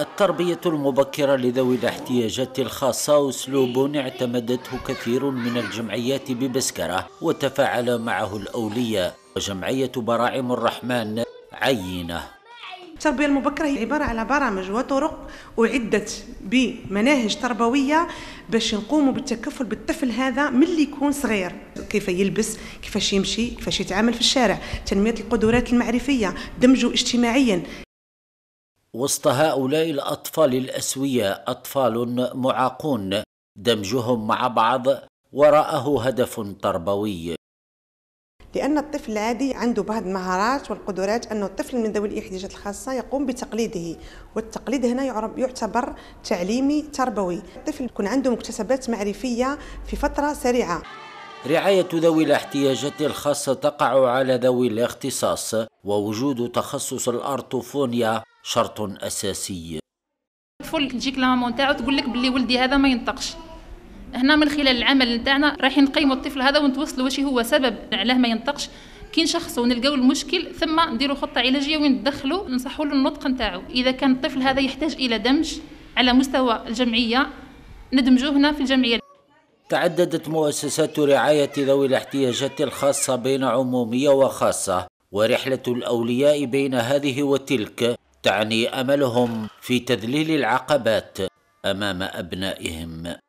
التربية المبكرة لذوي الاحتياجات الخاصة أسلوب اعتمدته كثير من الجمعيات ببسكرة وتفاعل معه الأولياء وجمعية براعم الرحمن عينه التربية المبكرة هي عبارة على برامج وطرق أعدت بمناهج تربوية باش نقوموا بالتكفل بالطفل هذا من اللي يكون صغير كيف يلبس كيفاش يمشي كيفاش يتعامل في الشارع تنمية القدرات المعرفية دمجه اجتماعيا وسط هؤلاء الأطفال الأسوياء أطفال معاقون دمجهم مع بعض وراءه هدف تربوي لأن الطفل العادي عنده بعض المهارات والقدرات أن الطفل من ذوي الاحتياجات الخاصة يقوم بتقليده والتقليد هنا يعتبر تعليمي تربوي الطفل يكون عنده مكتسبات معرفية في فترة سريعة رعاية ذوي الاحتياجات الخاصة تقع على ذوي الاختصاص ووجود تخصص الأرطوفونيا شرط أساسي الطفل تجيك لامون تاعو تقول لك بلي ولدي هذا ما ينطقش هنا من خلال العمل نتاعنا رايحين نقيموا الطفل هذا ونتوصلوا واش هو سبب علاه ما ينطقش كي نشخصوا ونلقاو المشكل ثم نديروا خطه علاجيه وين ندخلوا نصحوا له النطق نتاعو اذا كان الطفل هذا يحتاج الى دمج على مستوى الجمعيه ندمجوه هنا في الجمعيه تعددت مؤسسات رعاية ذوي الاحتياجات الخاصة بين عمومية وخاصة ورحلة الأولياء بين هذه وتلك تعني أملهم في تذليل العقبات أمام أبنائهم